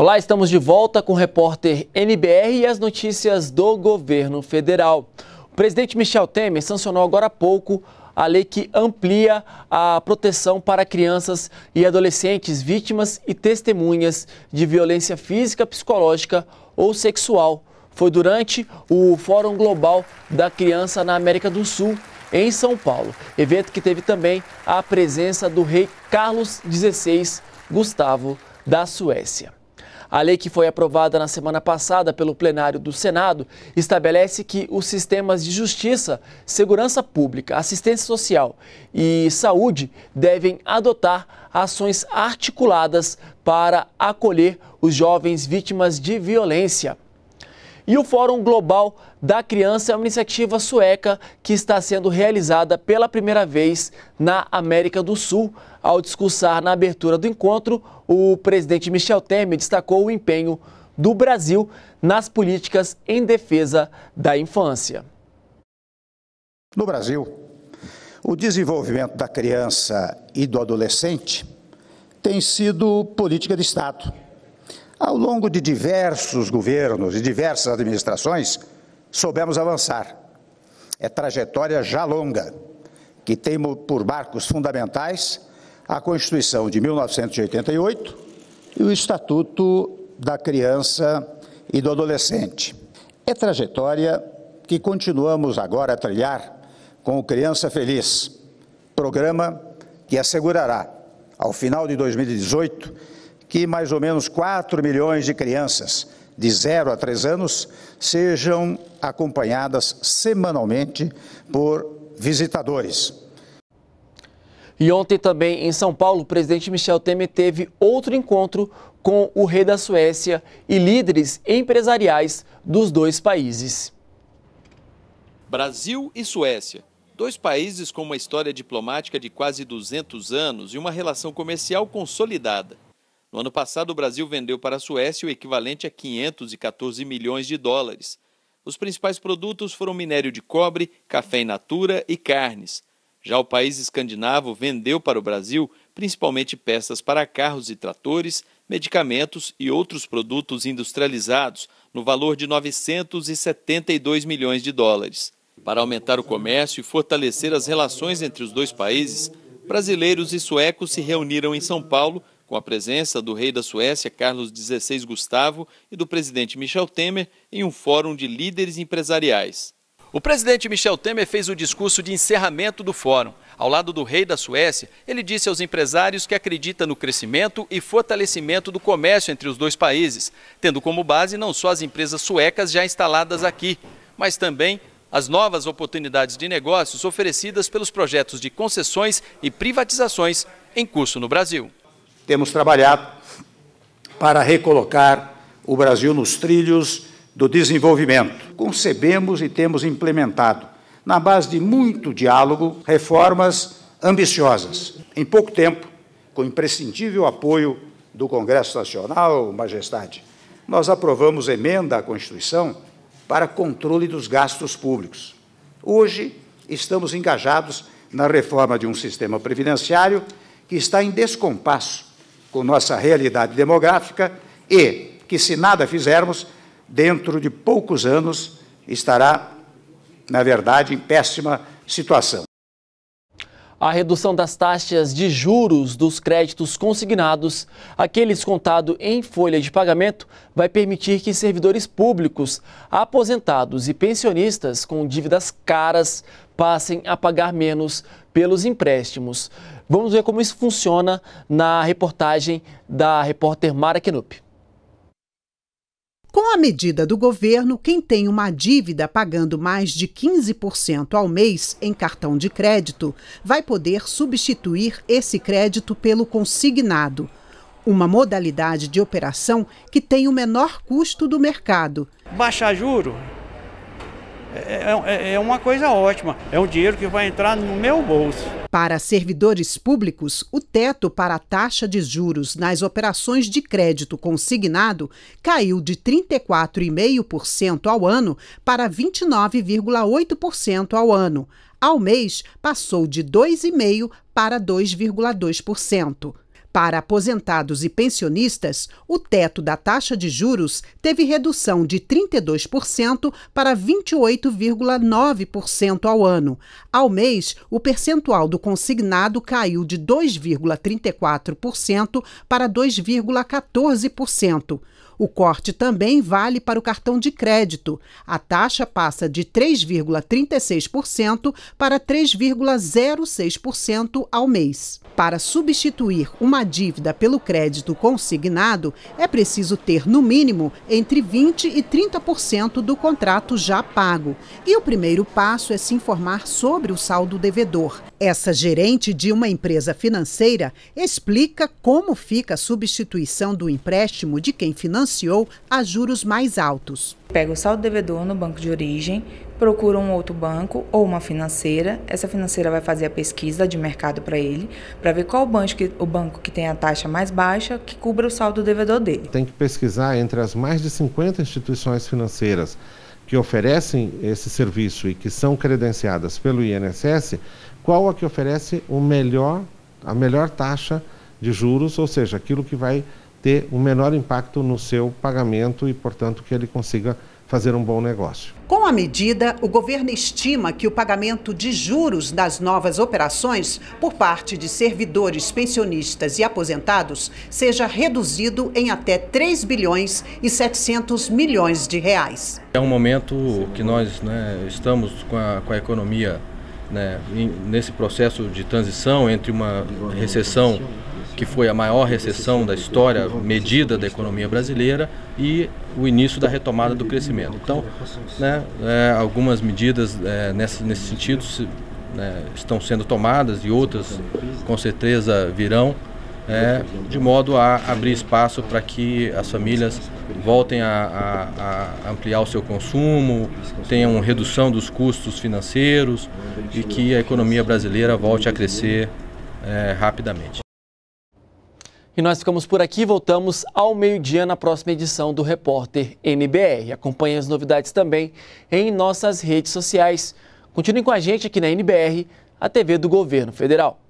Olá, estamos de volta com o repórter NBR e as notícias do governo federal. O presidente Michel Temer sancionou agora há pouco a lei que amplia a proteção para crianças e adolescentes vítimas e testemunhas de violência física, psicológica ou sexual. Foi durante o Fórum Global da Criança na América do Sul, em São Paulo. Evento que teve também a presença do rei Carlos XVI Gustavo da Suécia. A lei que foi aprovada na semana passada pelo plenário do Senado estabelece que os sistemas de justiça, segurança pública, assistência social e saúde devem adotar ações articuladas para acolher os jovens vítimas de violência e o Fórum Global da Criança é uma iniciativa sueca que está sendo realizada pela primeira vez na América do Sul. Ao discursar na abertura do encontro, o presidente Michel Temer destacou o empenho do Brasil nas políticas em defesa da infância. No Brasil, o desenvolvimento da criança e do adolescente tem sido política de Estado ao longo de diversos governos e diversas administrações, soubemos avançar. É trajetória já longa, que tem por marcos fundamentais a Constituição de 1988 e o Estatuto da Criança e do Adolescente. É trajetória que continuamos agora a trilhar com o Criança Feliz, programa que assegurará, ao final de 2018, que mais ou menos 4 milhões de crianças de 0 a 3 anos sejam acompanhadas semanalmente por visitadores. E ontem também em São Paulo, o presidente Michel Temer teve outro encontro com o rei da Suécia e líderes empresariais dos dois países. Brasil e Suécia, dois países com uma história diplomática de quase 200 anos e uma relação comercial consolidada. No ano passado, o Brasil vendeu para a Suécia o equivalente a 514 milhões de dólares. Os principais produtos foram minério de cobre, café in natura e carnes. Já o país escandinavo vendeu para o Brasil principalmente peças para carros e tratores, medicamentos e outros produtos industrializados, no valor de 972 milhões de dólares. Para aumentar o comércio e fortalecer as relações entre os dois países, brasileiros e suecos se reuniram em São Paulo com a presença do rei da Suécia, Carlos XVI Gustavo, e do presidente Michel Temer, em um fórum de líderes empresariais. O presidente Michel Temer fez o discurso de encerramento do fórum. Ao lado do rei da Suécia, ele disse aos empresários que acredita no crescimento e fortalecimento do comércio entre os dois países, tendo como base não só as empresas suecas já instaladas aqui, mas também as novas oportunidades de negócios oferecidas pelos projetos de concessões e privatizações em curso no Brasil temos trabalhado para recolocar o Brasil nos trilhos do desenvolvimento. Concebemos e temos implementado, na base de muito diálogo, reformas ambiciosas. Em pouco tempo, com imprescindível apoio do Congresso Nacional, Majestade, nós aprovamos emenda à Constituição para controle dos gastos públicos. Hoje, estamos engajados na reforma de um sistema previdenciário que está em descompasso com nossa realidade demográfica e que, se nada fizermos, dentro de poucos anos estará, na verdade, em péssima situação. A redução das taxas de juros dos créditos consignados, aqueles contados em folha de pagamento, vai permitir que servidores públicos, aposentados e pensionistas com dívidas caras passem a pagar menos pelos empréstimos. Vamos ver como isso funciona na reportagem da repórter Mara Knupp. Com a medida do governo, quem tem uma dívida pagando mais de 15% ao mês em cartão de crédito vai poder substituir esse crédito pelo consignado, uma modalidade de operação que tem o menor custo do mercado. Baixar juro é, é, é uma coisa ótima, é um dinheiro que vai entrar no meu bolso. Para servidores públicos, o teto para a taxa de juros nas operações de crédito consignado caiu de 34,5% ao ano para 29,8% ao ano. Ao mês, passou de 2,5% para 2,2%. Para aposentados e pensionistas, o teto da taxa de juros teve redução de 32% para 28,9% ao ano. Ao mês, o percentual do consignado caiu de 2,34% para 2,14%. O corte também vale para o cartão de crédito. A taxa passa de 3,36% para 3,06% ao mês. Para substituir uma dívida pelo crédito consignado, é preciso ter, no mínimo, entre 20% e 30% do contrato já pago. E o primeiro passo é se informar sobre o saldo devedor. Essa gerente de uma empresa financeira explica como fica a substituição do empréstimo de quem financia financiou a juros mais altos. Pega o saldo devedor no banco de origem, procura um outro banco ou uma financeira. Essa financeira vai fazer a pesquisa de mercado para ele, para ver qual banco que, o banco que tem a taxa mais baixa que cubra o saldo devedor dele. Tem que pesquisar entre as mais de 50 instituições financeiras que oferecem esse serviço e que são credenciadas pelo INSS, qual a que oferece o melhor, a melhor taxa de juros, ou seja, aquilo que vai ter o um menor impacto no seu pagamento e, portanto, que ele consiga fazer um bom negócio. Com a medida, o governo estima que o pagamento de juros das novas operações por parte de servidores, pensionistas e aposentados seja reduzido em até 3 bilhões e 700 milhões de reais. É um momento que nós né, estamos com a, com a economia né, nesse processo de transição entre uma recessão que foi a maior recessão da história medida da economia brasileira e o início da retomada do crescimento. Então, né, é, algumas medidas é, nessa, nesse sentido se, né, estão sendo tomadas e outras com certeza virão, é, de modo a abrir espaço para que as famílias voltem a, a, a, ampliar o seu consumo, tenham redução dos custos financeiros e que a economia brasileira volte a crescer é, rapidamente. E nós ficamos por aqui, voltamos ao meio-dia na próxima edição do Repórter NBR. Acompanhe as novidades também em nossas redes sociais. Continue com a gente aqui na NBR, a TV do Governo Federal.